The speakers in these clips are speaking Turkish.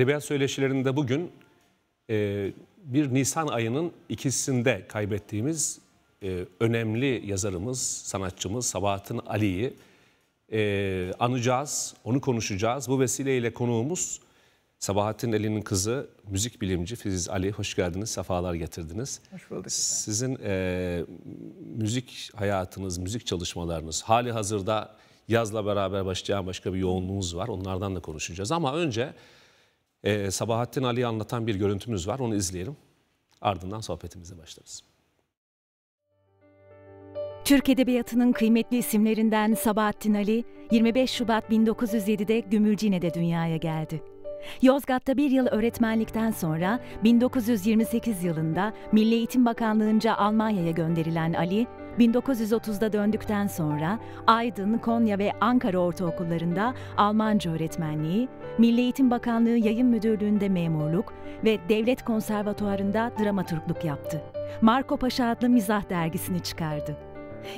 Edebiyat söyleşilerinde bugün e, bir Nisan ayının ikisinde kaybettiğimiz e, önemli yazarımız, sanatçımız Sabahattin Ali'yi e, anacağız, onu konuşacağız. Bu vesileyle konuğumuz Sabahattin Ali'nin kızı, müzik bilimci Fiziz Ali. Hoş geldiniz, sefalar getirdiniz. Hoş bulduk. Sizin e, müzik hayatınız, müzik çalışmalarınız, hali hazırda yazla beraber başlayan başka bir yoğunluğumuz var. Onlardan da konuşacağız ama önce e, Sabahattin Ali'yi anlatan bir görüntümüz var. Onu izleyelim. Ardından sohbetimize başlarız. Türk Edebiyatı'nın kıymetli isimlerinden Sabahattin Ali, 25 Şubat 1907'de Gümülcine'de dünyaya geldi. Yozgat'ta bir yıl öğretmenlikten sonra 1928 yılında Milli Eğitim Bakanlığı'nca Almanya'ya gönderilen Ali, 1930'da döndükten sonra Aydın, Konya ve Ankara ortaokullarında Almanca öğretmenliği, Milli Eğitim Bakanlığı Yayın Müdürlüğü'nde memurluk ve Devlet Konservatuvarında dramaturgluk yaptı. Marco Paşa adlı mizah dergisini çıkardı.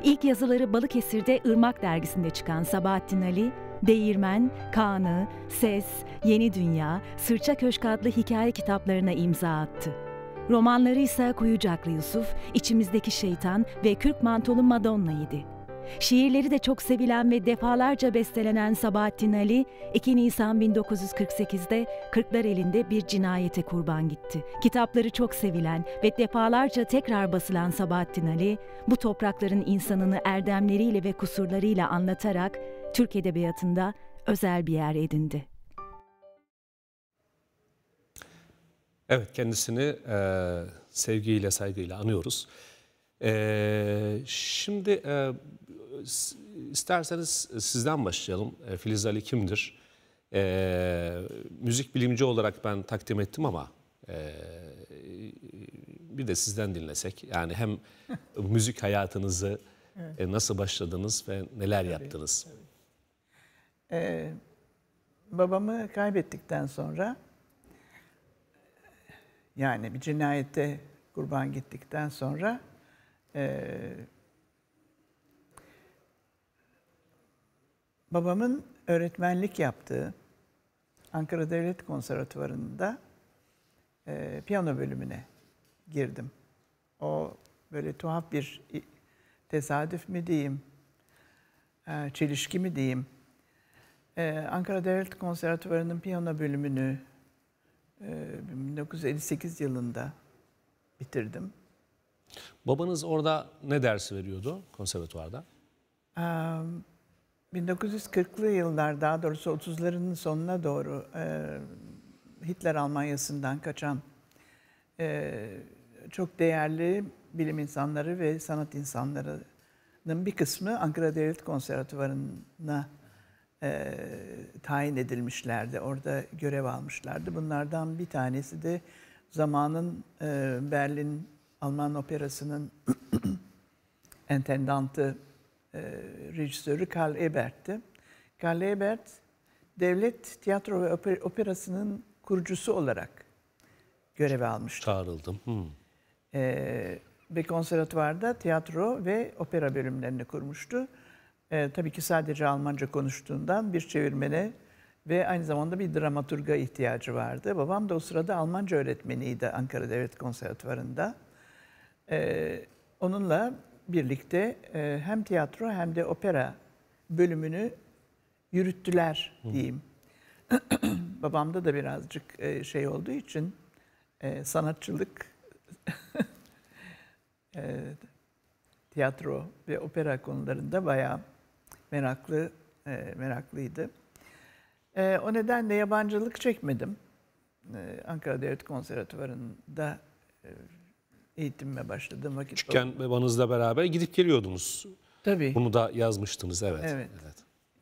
İlk yazıları Balıkesir'de Irmak dergisinde çıkan Sabahattin Ali, Değirmen, Kaan'ı, Ses, Yeni Dünya, Sırça Köşk adlı hikaye kitaplarına imza attı. Romanları ise Kuyucaklı Yusuf, içimizdeki Şeytan ve Kürk Mantolu Madonna idi. Şiirleri de çok sevilen ve defalarca bestelenen Sabahattin Ali, 2 Nisan 1948'de Kırklar elinde bir cinayete kurban gitti. Kitapları çok sevilen ve defalarca tekrar basılan Sabahattin Ali, bu toprakların insanını erdemleriyle ve kusurlarıyla anlatarak Türk edebiyatında özel bir yer edindi. Evet kendisini e, sevgiyle saygıyla anıyoruz. E, şimdi e, isterseniz sizden başlayalım. E, Filiz Ali kimdir? E, müzik bilimci olarak ben takdim ettim ama e, bir de sizden dinlesek. Yani hem müzik hayatınızı evet. e, nasıl başladınız ve neler tabii, yaptınız? Tabii. Ee, babamı kaybettikten sonra yani bir cinayete kurban gittikten sonra e, babamın öğretmenlik yaptığı Ankara Devlet Konservatuvarı'nda e, piyano bölümüne girdim. O böyle tuhaf bir tesadüf mi diyeyim, e, çelişki mi diyeyim. E, Ankara Devlet Konservatuvarı'nın piyano bölümünü 1958 ee, yılında bitirdim. Babanız orada ne dersi veriyordu konservatuvarda? 1940'lı yıllar daha doğrusu 30'ların sonuna doğru e, Hitler Almanyası'ndan kaçan e, çok değerli bilim insanları ve sanat insanlarının bir kısmı Ankara Devlet Konservatuvarı'na e, tayin edilmişlerdi. Orada görev almışlardı. Bunlardan bir tanesi de zamanın e, Berlin Alman Operası'nın entendantı, e, rejisörü Karl Ebert'ti. Karl Ebert, devlet tiyatro ve operasının kurucusu olarak görev almıştı. Çağrıldım. Hmm. E, ve konservatuvarda tiyatro ve opera bölümlerini kurmuştu e, tabii ki sadece Almanca konuştuğundan bir çevirmene ve aynı zamanda bir dramaturga ihtiyacı vardı. Babam da o sırada Almanca öğretmeniydi Ankara Devlet Konservatuvarı'nda. E, onunla birlikte e, hem tiyatro hem de opera bölümünü yürüttüler diyeyim. Babamda da birazcık e, şey olduğu için e, sanatçılık, e, tiyatro ve opera konularında bayağı meraklı e, meraklıydı. E, o nedenle yabancılık çekmedim. E, Ankara Devlet Konservatuvarı'nda e, eğitimime başladığım vakit. Küçükken babanızla beraber gidip geliyordunuz. Tabii. Bunu da yazmıştınız evet. Evet. evet.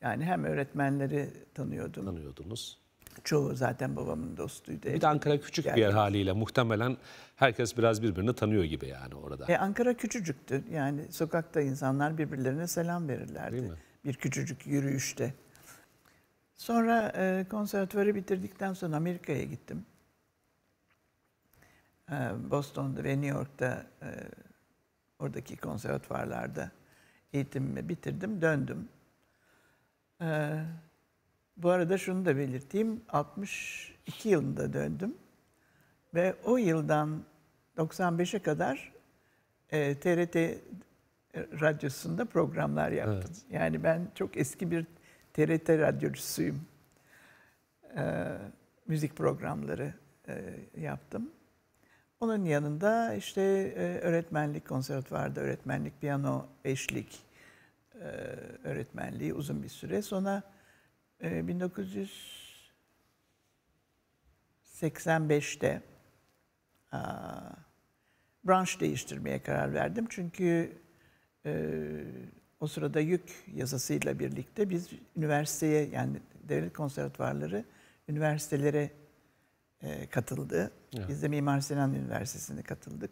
Yani hem öğretmenleri tanıyordum. Tanıyordunuz. Çoğu zaten babamın dostuydu. Bir de Ankara küçük yani. bir yer haliyle muhtemelen herkes biraz birbirini tanıyor gibi yani orada. E, Ankara küçücüktü. Yani sokakta insanlar birbirlerine selam verirlerdi. Değil mi? bir küçücük yürüyüşte. Sonra e, konservatuvarı bitirdikten sonra Amerika'ya gittim. E, Boston'da ve New York'ta e, oradaki konservatuvarlarda eğitimimi bitirdim, döndüm. E, bu arada şunu da belirteyim, 62 yılında döndüm ve o yıldan 95'e kadar e, TRT radyosunda programlar yaptım. Evet. Yani ben çok eski bir TRT radyocusuyum. Ee, müzik programları e, yaptım. Onun yanında işte e, öğretmenlik vardı, öğretmenlik, piyano eşlik e, öğretmenliği uzun bir süre. Sonra e, 1985'te a, branş değiştirmeye karar verdim. Çünkü e, o sırada yük yazısıyla birlikte biz üniversiteye yani devlet konservatuvarları üniversitelere e, katıldı. Evet. Biz de Mimar Sinan Üniversitesi'ne katıldık.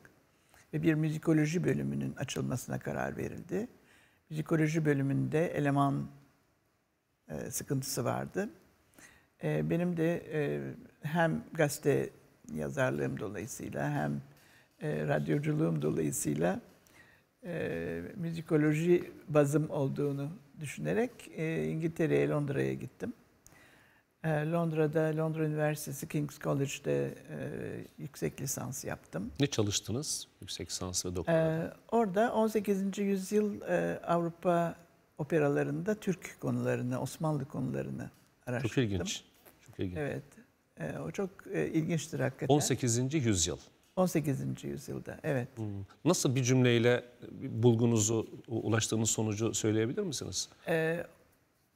Ve bir müzikoloji bölümünün açılmasına karar verildi. Müzikoloji bölümünde eleman e, sıkıntısı vardı. E, benim de e, hem gazete yazarlığım dolayısıyla hem e, radyoculuğum dolayısıyla e, müzikoloji bazım olduğunu düşünerek e, İngiltere'ye, Londra'ya gittim. E, Londra'da, Londra Üniversitesi King's College'de e, yüksek lisans yaptım. Ne çalıştınız yüksek lisans ve doktora? E, orada 18. yüzyıl e, Avrupa operalarında Türk konularını, Osmanlı konularını araştırdım. Çok ilginç. Çok ilginç. Evet. E, o çok e, ilginçtir hakikaten. 18. yüzyıl. 18. yüzyılda, evet. Hmm. Nasıl bir cümleyle bulgunuzu, ulaştığınız sonucu söyleyebilir misiniz?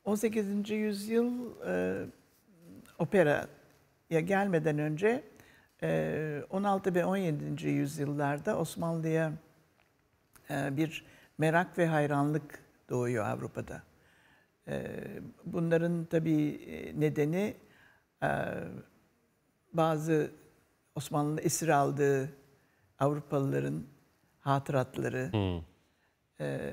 18. Ee, yüzyıl e, operaya gelmeden önce 16 e, ve 17. yüzyıllarda Osmanlı'ya e, bir merak ve hayranlık doğuyor Avrupa'da. bunların tabii nedeni bazı Osmanlı'nın esir aldığı Avrupalıların hatıratları, hmm. e,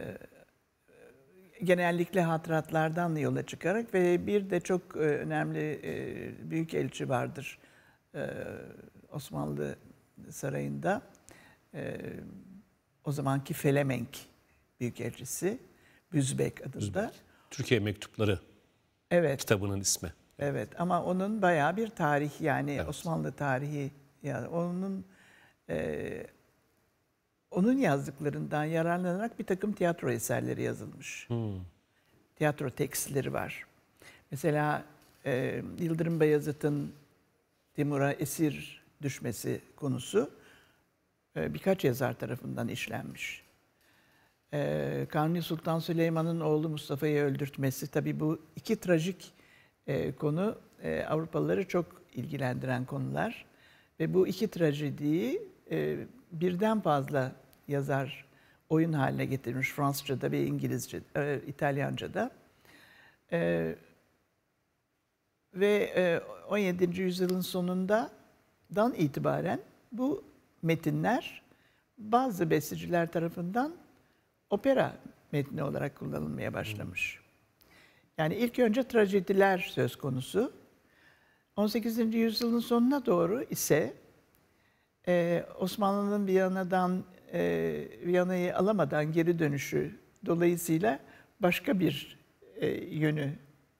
genellikle hatıratlardan yola çıkarak ve bir de çok e, önemli e, büyük elçi vardır e, Osmanlı Sarayı'nda. E, o zamanki Felemenk elçisi Büzbek adında. Büzbek. Türkiye Mektupları evet. kitabının ismi. Evet ama onun bayağı bir tarihi yani evet. Osmanlı tarihi yani onun e, onun yazdıklarından yararlanarak bir takım tiyatro eserleri yazılmış. Hmm. Tiyatro tekstleri var. Mesela e, Yıldırım Beyazıt'ın Timur'a esir düşmesi konusu e, birkaç yazar tarafından işlenmiş. E, Kanuni Sultan Süleyman'ın oğlu Mustafa'yı öldürtmesi, tabi bu iki trajik e, konu e, Avrupalıları çok ilgilendiren konular. Ve bu iki trajediyi e, birden fazla yazar oyun haline getirmiş Fransızca'da ve İngilizce, e, İtalyanca'da. E, ve e, 17. yüzyılın sonundan itibaren bu metinler bazı besteciler tarafından opera metni olarak kullanılmaya başlamış. Yani ilk önce trajediler söz konusu. 18. yüzyılın sonuna doğru ise e, Osmanlı'nın Viyana'dan e, Viyana'yı alamadan geri dönüşü dolayısıyla başka bir e, yönü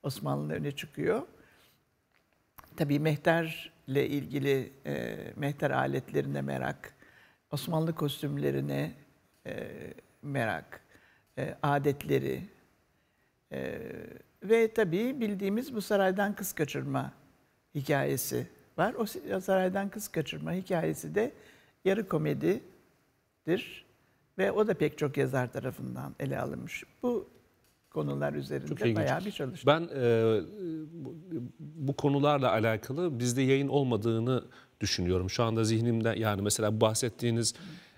Osmanlı'nın öne çıkıyor. Tabii mehterle ilgili e, mehter aletlerine merak, Osmanlı kostümlerine e, merak, e, adetleri e, ve tabii bildiğimiz bu saraydan kız kaçırma hikayesi var. O saraydan kız kaçırma hikayesi de yarı komedidir ve o da pek çok yazar tarafından ele alınmış. Bu konular üzerinde Çok bayağı bir çalıştım. Ben e, bu, konularla alakalı bizde yayın olmadığını düşünüyorum. Şu anda zihnimde yani mesela bahsettiğiniz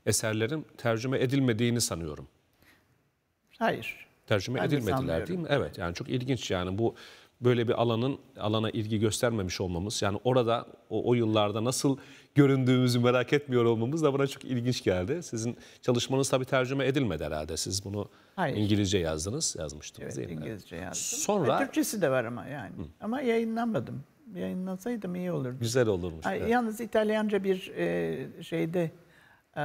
eserlerin tercüme edilmediğini sanıyorum. Hayır. Tercüme edilmediler de değil mi? Evet yani çok ilginç yani bu böyle bir alanın alana ilgi göstermemiş olmamız yani orada o, o yıllarda nasıl göründüğümüzü merak etmiyor olmamız da bana çok ilginç geldi. Sizin çalışmanız tabii tercüme edilmedi herhalde. Siz bunu Hayır. İngilizce yazdınız, yazmıştınız evet, değil mi? İngilizce yazdım. Sonra Ve Türkçesi de var ama yani. Hı. Ama yayınlanmadım. Yayınlansaydım iyi olurdu. Güzel olurmuş. Ay, evet. Yalnız İtalyanca bir e, şeyde e,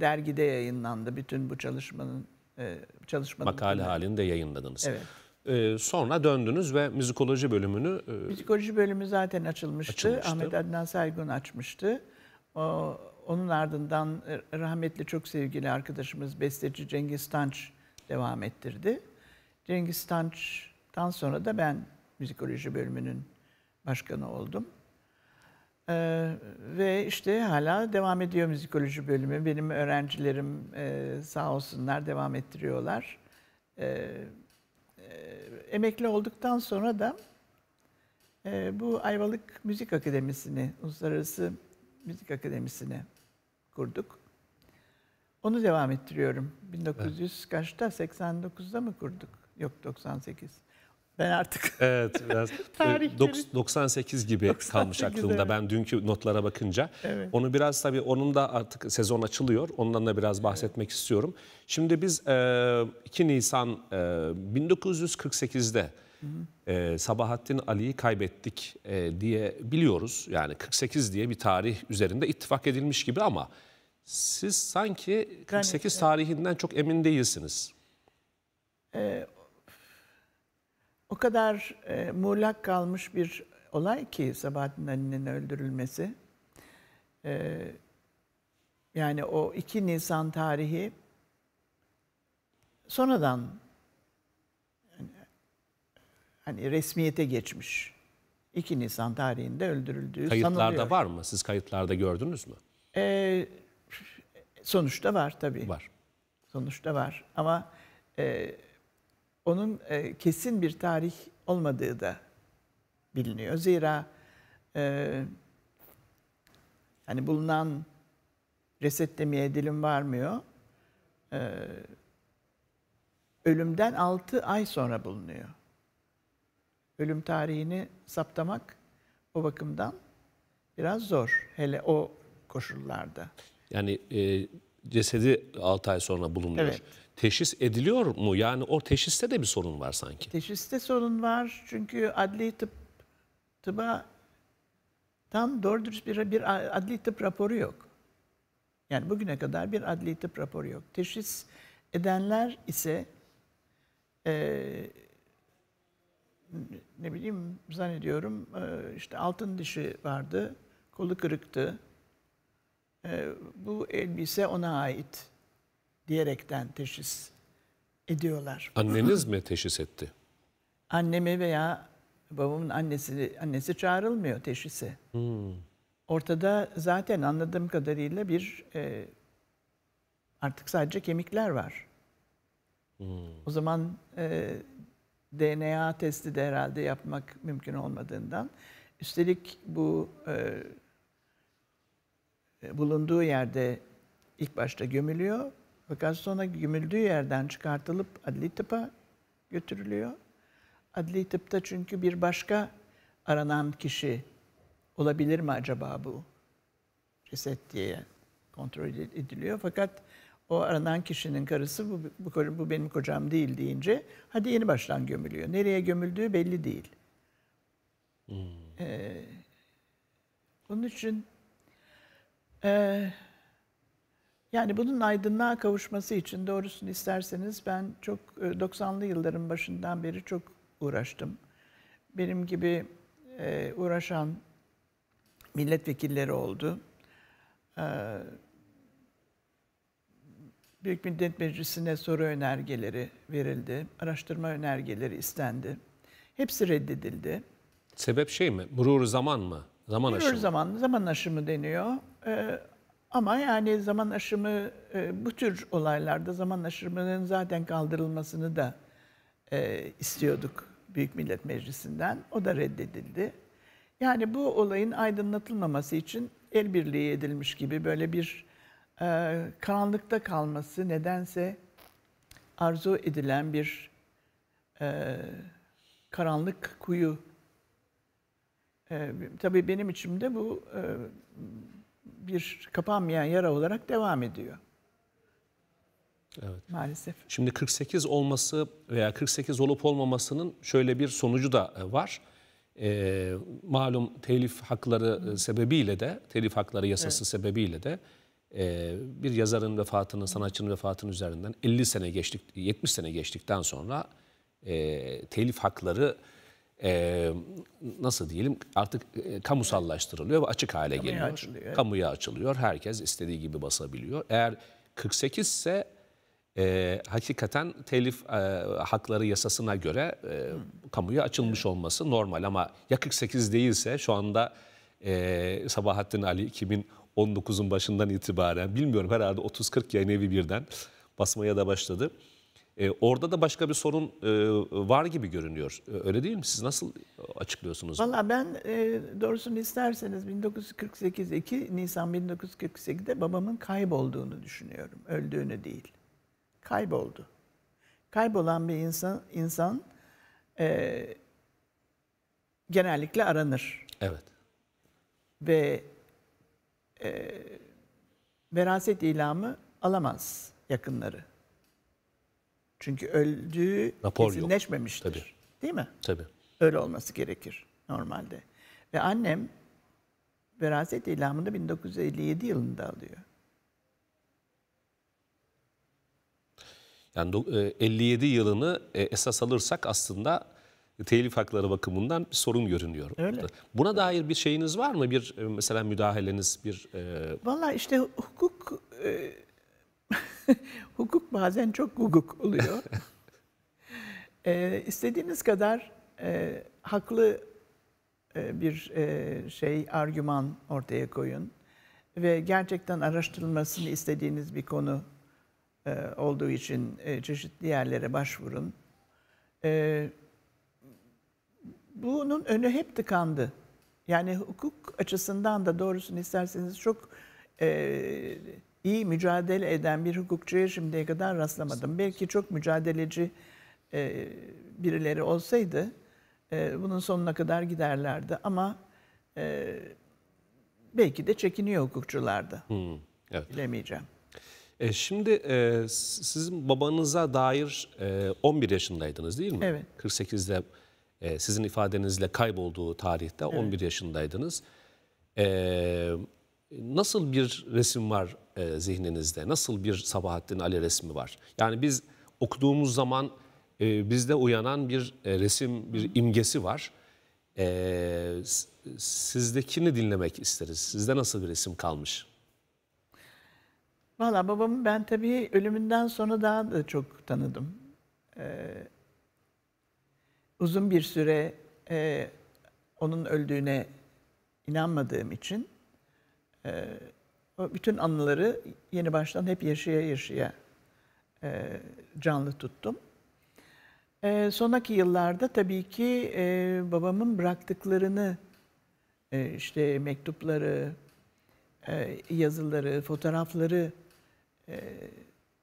dergide yayınlandı bütün bu çalışmanın e, çalışmanın makale halinde yayınladınız. Evet. E, sonra döndünüz ve müzikoloji bölümünü... E, müzikoloji bölümü zaten açılmıştı. açılmıştı. Ahmet Adnan Saygun açmıştı. O, onun ardından e, rahmetli çok sevgili arkadaşımız besteci Cengiz Tanç devam ettirdi. Cengiz Tanç'tan sonra da ben müzikoloji bölümünün başkanı oldum. Ee, ve işte hala devam ediyor müzikoloji bölümü. Benim öğrencilerim e, sağ olsunlar devam ettiriyorlar. Evet ee, emekli olduktan sonra da e, bu Ayvalık Müzik Akademisi'ni, Uluslararası Müzik Akademisi'ni kurduk. Onu devam ettiriyorum. 1900 kaçta? 89'da mı kurduk? Yok 98. Ben artık. Evet biraz. 98 e, gibi 98 kalmış aklımda evet. ben dünkü notlara bakınca. Evet. Onu biraz tabii onun da artık sezon açılıyor. Ondan da biraz bahsetmek evet. istiyorum. Şimdi biz 2 e, Nisan 1948'de e, e, Sabahattin Ali'yi kaybettik diye biliyoruz. Yani 48 diye bir tarih üzerinde ittifak edilmiş gibi ama siz sanki 48 ben, tarihinden çok emin değilsiniz. E, kadar e, muğlak kalmış bir olay ki Sabahattin Ali'nin öldürülmesi. E, yani o 2 Nisan tarihi sonradan yani, hani resmiyete geçmiş. 2 Nisan tarihinde öldürüldüğü Kayıtlarda sanılıyor. var mı? Siz kayıtlarda gördünüz mü? E, sonuçta var tabii. Var. Sonuçta var ama... E, onun e, kesin bir tarih olmadığı da biliniyor. Zira e, yani bulunan resetlemeye dilim varmıyor. E, ölümden 6 ay sonra bulunuyor. Ölüm tarihini saptamak o bakımdan biraz zor. Hele o koşullarda. Yani e, cesedi 6 ay sonra bulunuyor. Evet teşhis ediliyor mu? Yani o teşhiste de bir sorun var sanki. Teşhiste sorun var çünkü adli tıp tıba tam doğru dürüst bir, bir adli tıp raporu yok. Yani bugüne kadar bir adli tıp raporu yok. Teşhis edenler ise e, ne bileyim zannediyorum e, işte altın dişi vardı, kolu kırıktı. E, bu elbise ona ait diyerekten teşhis ediyorlar. Anneniz mi teşhis etti? Annemi veya babamın annesi annesi çağrılmıyor teşhise. Hmm. Ortada zaten anladığım kadarıyla bir e, artık sadece kemikler var. Hmm. O zaman e, DNA testi de herhalde yapmak mümkün olmadığından. Üstelik bu e, e bulunduğu yerde ilk başta gömülüyor. Fakat sonra gömüldüğü yerden çıkartılıp adli tıpa götürülüyor. Adli tıpta çünkü bir başka aranan kişi olabilir mi acaba bu ceset diye kontrol ediliyor. Fakat o aranan kişinin karısı bu, bu, bu benim kocam değil deyince hadi yeni baştan gömülüyor. Nereye gömüldüğü belli değil. Hmm. Ee, onun için e, yani bunun aydınlığa kavuşması için doğrusunu isterseniz ben çok 90'lı e, yılların başından beri çok uğraştım. Benim gibi e, uğraşan milletvekilleri oldu. E, Büyük Millet Meclisi'ne soru önergeleri verildi. Araştırma önergeleri istendi. Hepsi reddedildi. Sebep şey mi? Murur zaman mı? Zaman aşımı? aşımı. zaman, zaman aşımı deniyor. Ama yani zaman aşımı e, bu tür olaylarda zaman aşımının zaten kaldırılmasını da e, istiyorduk Büyük Millet Meclisi'nden. O da reddedildi. Yani bu olayın aydınlatılmaması için el birliği edilmiş gibi böyle bir e, karanlıkta kalması nedense arzu edilen bir karanlık kuyu. tabii benim içimde bu bir kapanmayan yara olarak devam ediyor. Evet. Maalesef. Şimdi 48 olması veya 48 olup olmamasının şöyle bir sonucu da e, var. E, malum telif hakları e, sebebiyle de, telif hakları yasası evet. sebebiyle de e, bir yazarın vefatının, sanatçının vefatının üzerinden 50 sene geçtik, 70 sene geçtikten sonra e, telif hakları e, nasıl diyelim artık e, kamusallaştırılıyor ve açık hale Kamuya geliyor. Açılıyor. Kamuya açılıyor. Herkes istediği gibi basabiliyor. Eğer 48 ise e, hakikaten telif e, hakları yasasına göre e, kamuya açılmış evet. olması normal ama ya 48 değilse şu anda e, Sabahattin Ali 2019'un başından itibaren bilmiyorum herhalde 30-40 yayın evi birden basmaya da başladı. E, orada da başka bir sorun e, var gibi görünüyor. E, öyle değil mi? Siz nasıl açıklıyorsunuz? Valla ben e, doğrusunu isterseniz 1948 2 Nisan 1948'de babamın kaybolduğunu düşünüyorum. Öldüğünü değil. Kayboldu. Kaybolan bir insan insan e, genellikle aranır. Evet. Ve e, veraset ilamı alamaz yakınları. Çünkü öldüğü Rapor kesinleşmemiştir. Tabii. Değil mi? Tabii. Öyle olması gerekir normalde. Ve annem veraset ilhamını 1957 yılında alıyor. Yani 57 e, yılını e, esas alırsak aslında telif hakları bakımından bir sorun görünüyor. Öyle. Buna dair bir şeyiniz var mı? Bir e, mesela müdahaleniz bir e... Valla işte hukuk e, hukuk bazen çok guguk oluyor. e, istediğiniz kadar e, haklı e, bir e, şey, argüman ortaya koyun ve gerçekten araştırılmasını istediğiniz bir konu e, olduğu için e, çeşitli yerlere başvurun. E, bunun önü hep tıkandı. Yani hukuk açısından da doğrusunu isterseniz çok e, iyi mücadele eden bir hukukçuya şimdiye kadar rastlamadım. Belki çok mücadeleci e, birileri olsaydı e, bunun sonuna kadar giderlerdi ama e, belki de çekiniyor hukukçulardı. Hmm, evet. Bilemeyeceğim. E şimdi e, sizin babanıza dair e, 11 yaşındaydınız değil mi? Evet. 48'de e, sizin ifadenizle kaybolduğu tarihte evet. 11 yaşındaydınız. Evet nasıl bir resim var e, zihninizde? Nasıl bir Sabahattin Ali resmi var? Yani biz okuduğumuz zaman e, bizde uyanan bir e, resim, bir imgesi var. E, sizdekini dinlemek isteriz. Sizde nasıl bir resim kalmış? Valla babamı ben tabii ölümünden sonra daha da çok tanıdım. Ee, uzun bir süre e, onun öldüğüne inanmadığım için o ee, bütün anıları yeni baştan hep yaşaya yaşaya e, canlı tuttum. E, sonraki yıllarda tabii ki e, babamın bıraktıklarını, e, işte mektupları, e, yazıları, fotoğrafları e,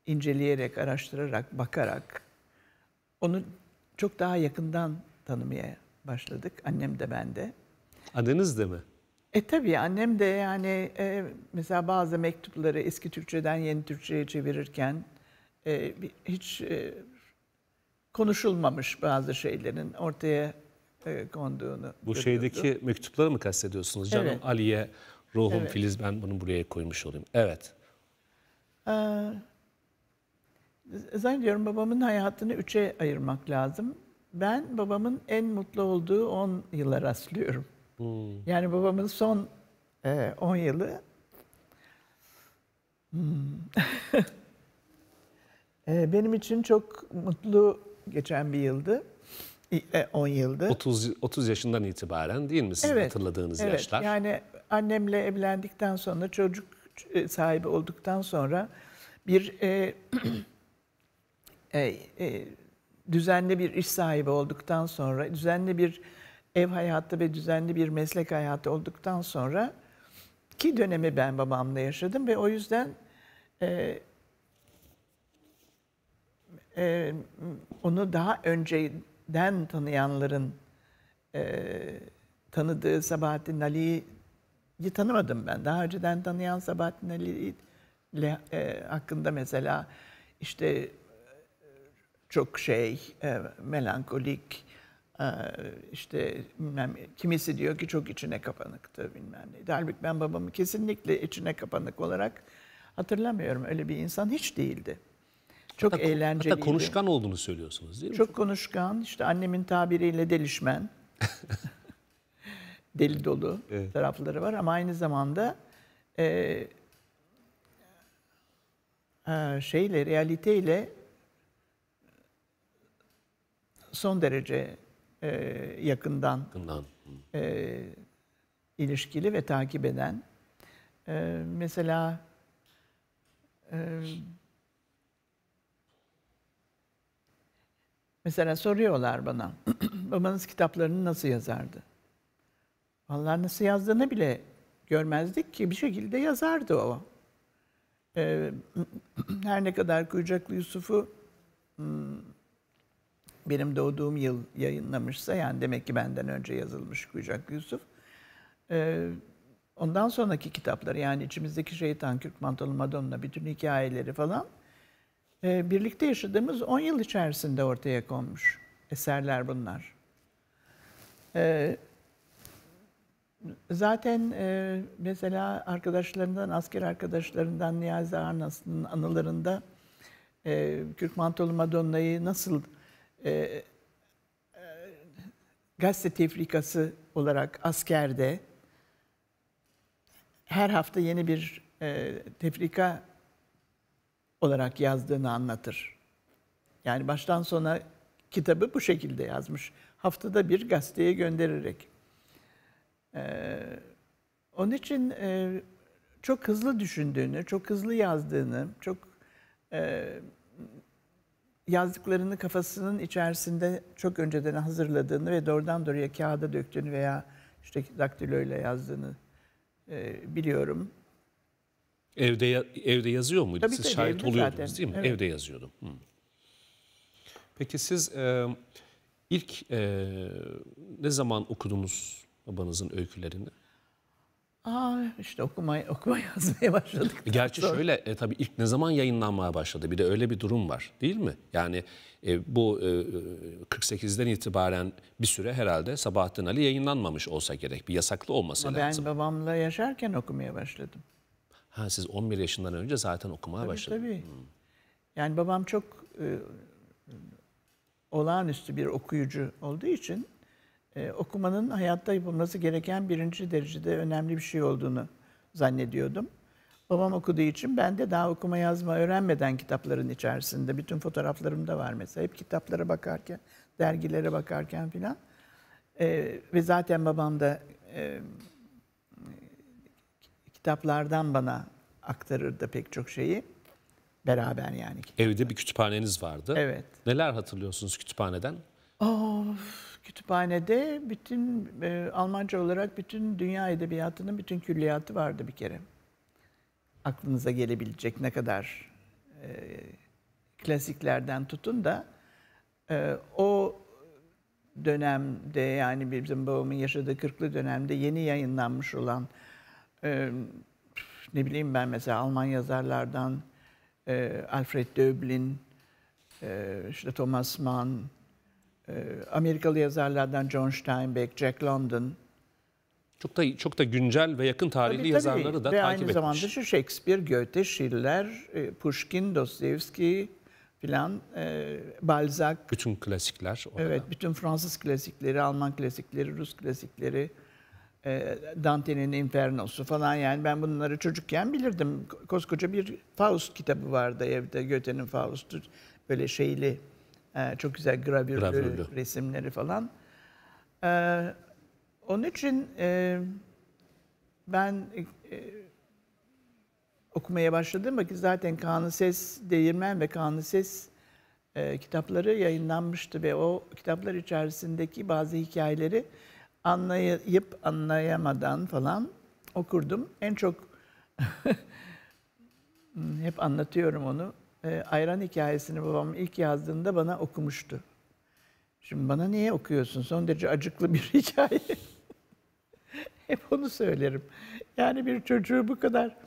inceleyerek, araştırarak, bakarak onu çok daha yakından tanımaya başladık. Annem de ben de. Adınız da mı? E tabii annem de yani e, mesela bazı mektupları eski Türkçeden yeni Türkçe'ye çevirirken e, hiç e, konuşulmamış bazı şeylerin ortaya e, konduğunu. Bu görüyordu. şeydeki mektupları mı kastediyorsunuz canım? Evet. Ali'ye ruhum evet. filiz ben bunu buraya koymuş olayım. Evet. Ee, zannediyorum babamın hayatını üçe ayırmak lazım. Ben babamın en mutlu olduğu 10 yıla rastlıyorum. Hmm. Yani babamın son 10 e, yılı hmm. e, benim için çok mutlu geçen bir yıldı. 10 e, yıldı. 30 30 yaşından itibaren değil mi sizin evet, hatırladığınız evet. yaşlar? Yani annemle evlendikten sonra çocuk e, sahibi olduktan sonra bir e, e, e, düzenli bir iş sahibi olduktan sonra düzenli bir ev hayatı ve düzenli bir meslek hayatı olduktan sonra ki dönemi ben babamla yaşadım ve o yüzden e, e, onu daha önceden tanıyanların e, tanıdığı Sabahattin Ali'yi tanımadım ben. Daha önceden tanıyan Sabahattin Ali ile, e, hakkında mesela işte çok şey, e, melankolik, ee, işte bilmem kimisi diyor ki çok içine kapanıktı bilmem neydi. Halbuki ben babamı kesinlikle içine kapanık olarak hatırlamıyorum. Öyle bir insan hiç değildi. Çok hatta, eğlenceliydi. Hatta konuşkan olduğunu söylüyorsunuz değil mi? Çok konuşkan, İşte annemin tabiriyle delişmen. Deli dolu evet. tarafları var ama aynı zamanda e, e, şeyle, realiteyle son derece e, yakından, yakından. E, ilişkili ve takip eden. E, mesela e, mesela soruyorlar bana babanız kitaplarını nasıl yazardı? Vallahi nasıl yazdığını bile görmezdik ki bir şekilde yazardı o. Ee, her ne kadar Kuyucaklı Yusuf'u hmm, benim doğduğum yıl yayınlamışsa yani demek ki benden önce yazılmış Kuyucak Yusuf. Ee, ondan sonraki kitapları yani içimizdeki şeytan, Kürk Mantolu Madonna bütün hikayeleri falan e, birlikte yaşadığımız 10 yıl içerisinde ortaya konmuş eserler bunlar. Ee, zaten e, mesela arkadaşlarından, asker arkadaşlarından Niyazi Arnas'ın anılarında e, Kürk Mantolu Madonna'yı nasıl ee, e, gazete tefrikası olarak askerde her hafta yeni bir e, tefrika olarak yazdığını anlatır. Yani baştan sona kitabı bu şekilde yazmış. Haftada bir gazeteye göndererek. Ee, onun için e, çok hızlı düşündüğünü, çok hızlı yazdığını, çok e, yazdıklarını kafasının içerisinde çok önceden hazırladığını ve doğrudan doğruya kağıda döktüğünü veya işte daktiloyla yazdığını e, biliyorum. Evde evde yazıyor muydu? Tabii siz tabii, şahit oluyordunuz zaten. değil mi? Evet. Evde yazıyordum. Hmm. Peki siz e, ilk e, ne zaman okudunuz babanızın öykülerini? Aa işte okuma, okuma yazmaya başladık. Gerçi sonra. şöyle e, tabii ilk ne zaman yayınlanmaya başladı bir de öyle bir durum var değil mi? Yani e, bu e, 48'den e, itibaren bir süre herhalde Sabahattin Ali yayınlanmamış olsa gerek. Bir yasaklı olması Ama lazım. Ben babamla yaşarken okumaya başladım. Ha siz 11 yaşından önce zaten okumaya tabii, başladınız. Tabii hmm. Yani babam çok e, olağanüstü bir okuyucu olduğu için e, okumanın hayatta yapılması gereken birinci derecede önemli bir şey olduğunu zannediyordum. Babam okuduğu için ben de daha okuma yazma öğrenmeden kitapların içerisinde, bütün fotoğraflarım da var mesela. Hep kitaplara bakarken, dergilere bakarken filan. E, ve zaten babam da e, kitaplardan bana aktarırdı pek çok şeyi. Beraber yani. Evde bir kütüphaneniz vardı. Evet. Neler hatırlıyorsunuz kütüphaneden? Of kütüphanede bütün e, Almanca olarak bütün dünya edebiyatının bütün külliyatı vardı bir kere. Aklınıza gelebilecek ne kadar e, klasiklerden tutun da e, o dönemde yani bizim babamın yaşadığı 40'lı dönemde yeni yayınlanmış olan e, ne bileyim ben mesela Alman yazarlardan e, Alfred Döblin, e, işte Thomas Mann, ee, Amerikalı yazarlardan John Steinbeck, Jack London. Çok da çok da güncel ve yakın tarihli tabii, tabii. yazarları da ve takip aynı zamanda şu Shakespeare, Goethe, Schiller, e, Pushkin, Dostoyevski filan e, Balzac. Bütün klasikler. Orada. Evet, bütün Fransız klasikleri, Alman klasikleri, Rus klasikleri. E, Dante'nin Inferno'su falan yani ben bunları çocukken bilirdim. Koskoca bir Faust kitabı vardı evde. Goethe'nin Faust'u böyle şeyli ee, çok güzel gravürlü, gravürlü resimleri falan. Ee, onun için e, ben e, e okumaya başladım. Bakın zaten Kanlı Ses Değirmen ve Kanlı Ses e, kitapları yayınlanmıştı ve o kitaplar içerisindeki bazı hikayeleri anlayıp anlayamadan falan okurdum. En çok hmm, hep anlatıyorum onu e, ayran hikayesini babam ilk yazdığında bana okumuştu. Şimdi bana niye okuyorsun? Son derece acıklı bir hikaye. Hep onu söylerim. Yani bir çocuğu bu kadar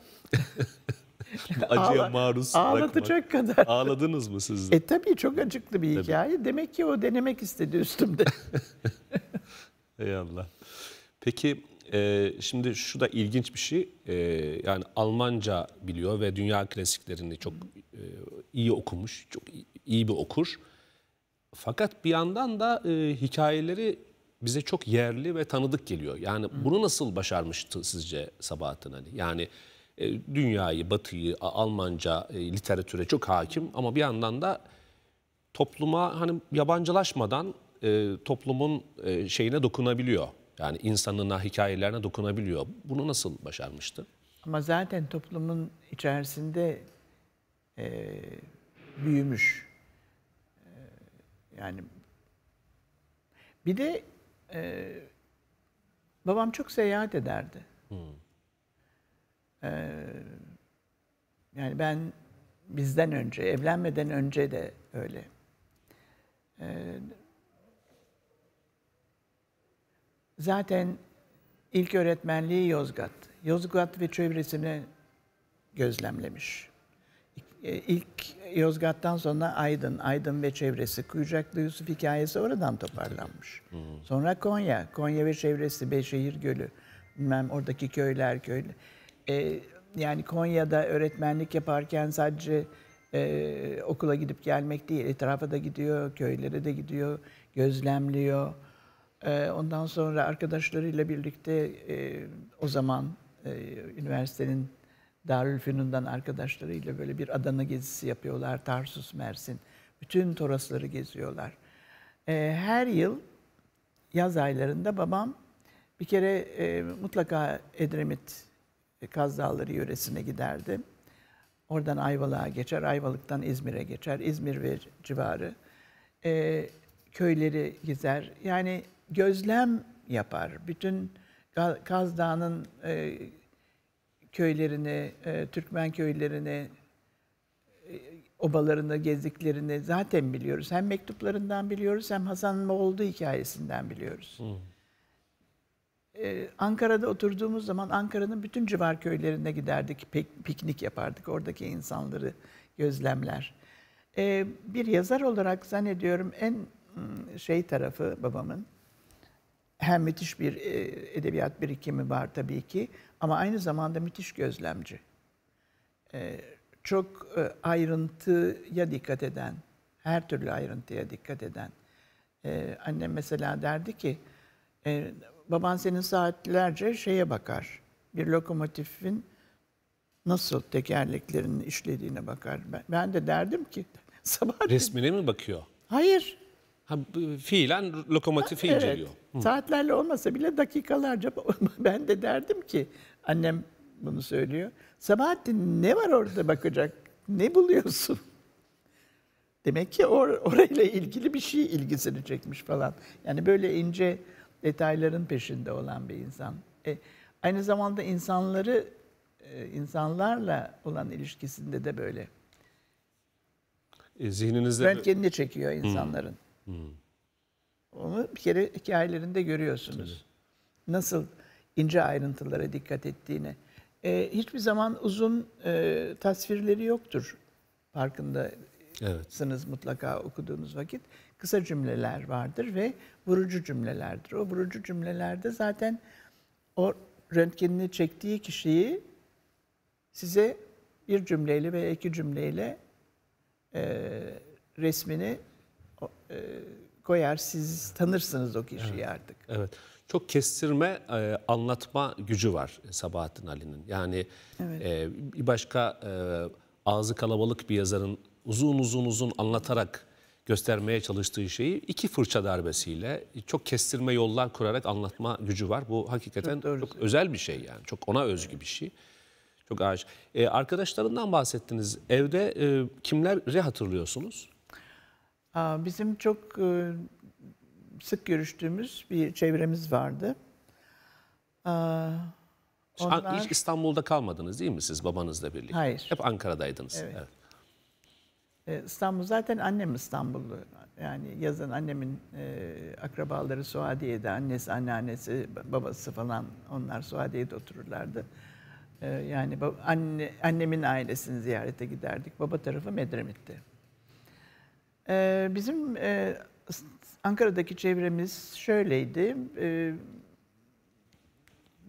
acıya maruz ağlatacak bırakmak. kadar. Ağladınız mı siz? E tabii çok acıklı bir tabii. hikaye. Demek ki o denemek istedi üstümde. Ey Allah. Peki e, şimdi şu da ilginç bir şey. E, yani Almanca biliyor ve dünya klasiklerini çok e, iyi okumuş. Çok iyi bir okur. Fakat bir yandan da e, hikayeleri bize çok yerli ve tanıdık geliyor. Yani Hı. bunu nasıl başarmıştı sizce Sabahattin Ali? Yani e, dünyayı, batıyı, Almanca e, literatüre çok hakim ama bir yandan da topluma hani yabancılaşmadan e, toplumun e, şeyine dokunabiliyor. Yani insanına, hikayelerine dokunabiliyor. Bunu nasıl başarmıştı? Ama zaten toplumun içerisinde e, büyümüş. E, yani bir de e, babam çok seyahat ederdi. Hmm. E, yani ben bizden önce, evlenmeden önce de öyle. E, Zaten ilk öğretmenliği Yozgat. Yozgat ve çevresini gözlemlemiş. E, ilk Yozgat'tan sonra Aydın, Aydın ve çevresi, Kuyucaklı Yusuf hikayesi oradan toparlanmış. Sonra Konya, Konya ve çevresi, Beyşehir Gölü, bilmem oradaki köyler, köylü. Ee, yani Konya'da öğretmenlik yaparken sadece e, okula gidip gelmek değil, etrafa da gidiyor, köylere de gidiyor, gözlemliyor. Ee, ondan sonra arkadaşlarıyla birlikte e, o zaman e, üniversitenin Darülfünun'dan arkadaşlarıyla böyle bir Adana gezisi yapıyorlar. Tarsus, Mersin. Bütün Torasları geziyorlar. Ee, her yıl yaz aylarında babam bir kere e, mutlaka Edremit Kaz Dağları yöresine giderdi. Oradan Ayvalık'a geçer, Ayvalık'tan İzmir'e geçer, İzmir ve civarı. Köyleri gezer. Yani gözlem yapar. Bütün Kaz Dağı'nın e, köylerini, e, Türkmen köylerini, e, obalarını, gezdiklerini zaten biliyoruz. Hem mektuplarından biliyoruz hem Hasan Moğol'du hikayesinden biliyoruz. Hmm. Ankara'da oturduğumuz zaman Ankara'nın bütün civar köylerine giderdik, pek, piknik yapardık. Oradaki insanları gözlemler. E, bir yazar olarak zannediyorum en ıı, şey tarafı babamın, hem müthiş bir e, edebiyat birikimi var tabii ki ama aynı zamanda müthiş gözlemci. E, çok e, ayrıntıya dikkat eden, her türlü ayrıntıya dikkat eden. Annem mesela derdi ki, baban senin saatlerce şeye bakar, bir lokomotifin nasıl tekerleklerinin işlediğine bakar. Ben de derdim ki, sabah... Resmine mi bakıyor? Hayır. Ha, fiilen lokomotifi ha, evet. inceliyor. Saatlerle olmasa bile dakikalarca ben de derdim ki annem bunu söylüyor. Sabahattin ne var orada bakacak? Ne buluyorsun? Demek ki or orayla ilgili bir şey ilgisini çekmiş falan. Yani böyle ince detayların peşinde olan bir insan. E, aynı zamanda insanları e, insanlarla olan ilişkisinde de böyle. E, zihninizde... Röntgenini çekiyor insanların. Hmm. Hmm. Onu bir kere hikayelerinde görüyorsunuz. Tabii. Nasıl ince ayrıntılara dikkat ettiğini. Ee, hiçbir zaman uzun e, tasvirleri yoktur. Farkındasınız evet. mutlaka okuduğunuz vakit. Kısa cümleler vardır ve vurucu cümlelerdir. O vurucu cümlelerde zaten o röntgenini çektiği kişiyi size bir cümleyle veya iki cümleyle e, resmini e, koyar. Siz tanırsınız o kişiyi evet. artık. Evet. Çok kestirme, e, anlatma gücü var Sabahattin Ali'nin. Yani evet. E, bir başka e, ağzı kalabalık bir yazarın uzun uzun uzun anlatarak göstermeye çalıştığı şeyi iki fırça darbesiyle çok kestirme yollar kurarak anlatma gücü var. Bu hakikaten çok, çok özel bir şey yani. Çok ona özgü bir şey. Çok ağaç. Ee, arkadaşlarından bahsettiniz. Evde e, kimleri hatırlıyorsunuz? Bizim çok e, sık görüştüğümüz bir çevremiz vardı. Onlar... Hiç İstanbul'da kalmadınız değil mi siz babanızla birlikte? Hayır. Hep Ankara'daydınız. Evet. evet. E, İstanbul zaten annem İstanbullu. Yani yazın annemin e, akrabaları Suadiye'de, annesi, anneannesi, babası falan onlar Suadiye'de otururlardı. yani anne, annemin ailesini ziyarete giderdik. Baba tarafı Medremit'ti. Ee, bizim e, Ankara'daki çevremiz şöyleydi. E,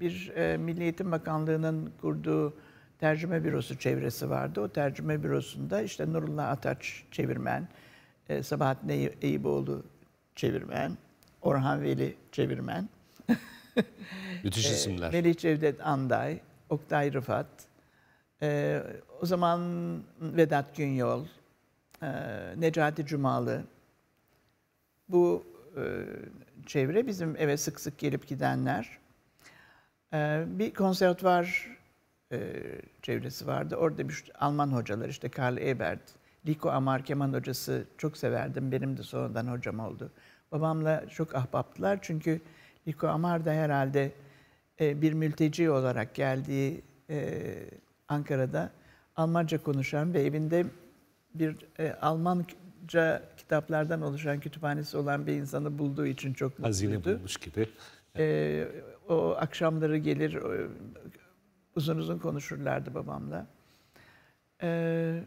bir e, Milli Eğitim Bakanlığı'nın kurduğu tercüme bürosu çevresi vardı. O tercüme bürosunda işte Nurullah Ataç çevirmen, e, Sabahattin Ey Eyüboğlu çevirmen, Orhan Veli çevirmen. Müthiş e, isimler. Melih Cevdet Anday, Oktay Rıfat, e, o zaman Vedat Günyol, ee, Necati Cumalı. Bu e, çevre bizim eve sık sık gelip gidenler. Ee, bir konservatuvar e, çevresi vardı. Orada bir Alman hocalar işte Karl Ebert, Liko Amar keman hocası çok severdim. Benim de sonradan hocam oldu. Babamla çok ahbaptılar çünkü Liko Amar da herhalde e, bir mülteci olarak geldiği Ankara'da Almanca konuşan ve evinde bir e, Almanca kitaplardan oluşan kütüphanesi olan bir insanı bulduğu için çok mutluydu. Hazine bulmuş gibi. E, o akşamları gelir uzun uzun konuşurlardı babamla. E,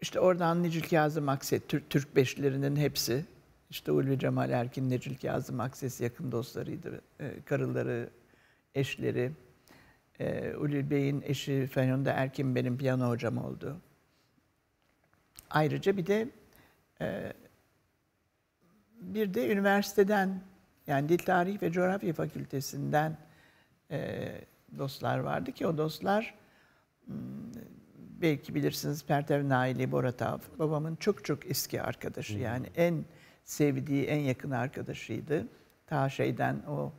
işte oradan Necil Kazım Akses, Türk, Türk Beşlerinin hepsi. İşte Ulvi Cemal Erkin, Necil Kazım Akses yakın dostlarıydı. E, karıları, eşleri. E, Ulvi Bey'in eşi Fernanda Erkin benim piyano hocam oldu. Ayrıca bir de e, bir de üniversiteden yani Dil Tarih ve Coğrafya Fakültesinden e, dostlar vardı ki o dostlar hmm, belki bilirsiniz Pertev Naili Boratav babamın çok çok eski arkadaşı yani en sevdiği en yakın arkadaşıydı. Ta şeyden o